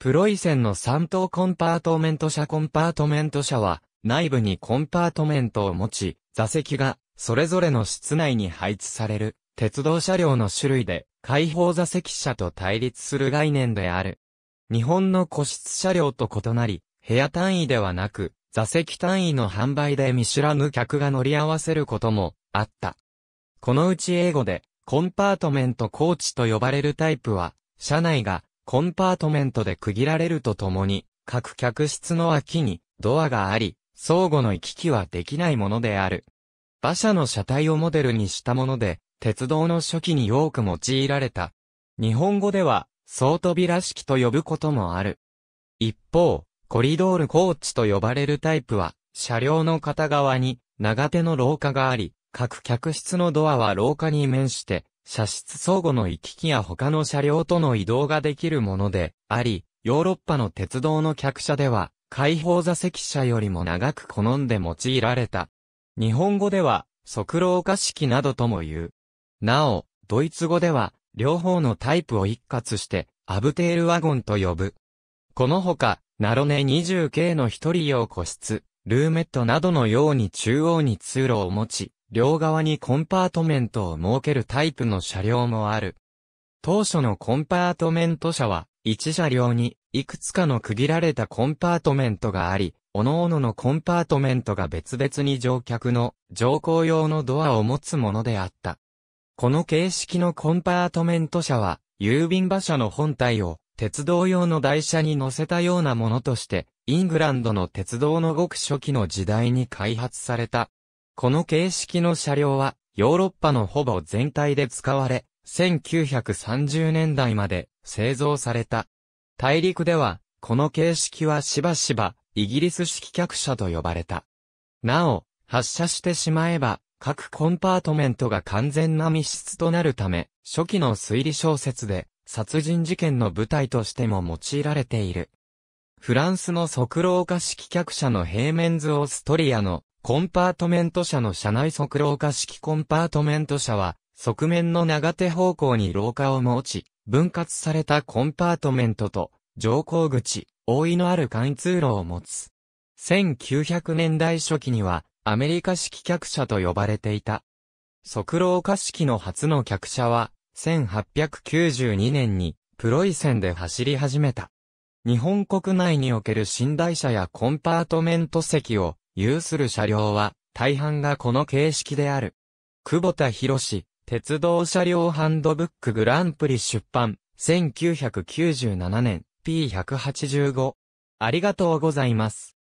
プロイセンの3等コンパートメント車コンパートメント車は、内部にコンパートメントを持ち、座席が、それぞれの室内に配置される、鉄道車両の種類で、開放座席車と対立する概念である。日本の個室車両と異なり、部屋単位ではなく、座席単位の販売で見知らぬ客が乗り合わせることもあった。このうち英語で、コンパートメントコーチと呼ばれるタイプは、車内がコンパートメントで区切られるとともに、各客室の脇にドアがあり、相互の行き来はできないものである。馬車の車体をモデルにしたもので、鉄道の初期によく用いられた。日本語では、総扉式と呼ぶこともある。一方、コリドールコーチと呼ばれるタイプは、車両の片側に長手の廊下があり、各客室のドアは廊下に面して、車室相互の行き来や他の車両との移動ができるものであり、ヨーロッパの鉄道の客車では、開放座席車よりも長く好んで用いられた。日本語では、速老化式などとも言う。なお、ドイツ語では、両方のタイプを一括して、アブテールワゴンと呼ぶ。このほか、ナロネ20系の一人用個室、ルーメットなどのように中央に通路を持ち、両側にコンパートメントを設けるタイプの車両もある。当初のコンパートメント車は、1車両にいくつかの区切られたコンパートメントがあり、各々のコンパートメントが別々に乗客の乗降用のドアを持つものであった。この形式のコンパートメント車は、郵便馬車の本体を鉄道用の台車に乗せたようなものとして、イングランドの鉄道のごく初期の時代に開発されたこの形式の車両は、ヨーロッパのほぼ全体で使われ、1930年代まで製造された。大陸では、この形式はしばしば、イギリス式客車と呼ばれた。なお、発射してしまえば、各コンパートメントが完全な密室となるため、初期の推理小説で、殺人事件の舞台としても用いられている。フランスの速老化式客車の平面図オーストリアのコンパートメント車の車内側廊下式コンパートメント車は、側面の長手方向に廊下を持ち、分割されたコンパートメントと、乗降口、覆いのある貫通路を持つ。1900年代初期には、アメリカ式客車と呼ばれていた。側廊下式の初の客車は、1892年に、プロイセンで走り始めた。日本国内における寝台車やコンパートメント席を有する車両は、大半がこの形式である。久保田博士、鉄道車両ハンドブックグランプリ出版、1997年、P185。ありがとうございます。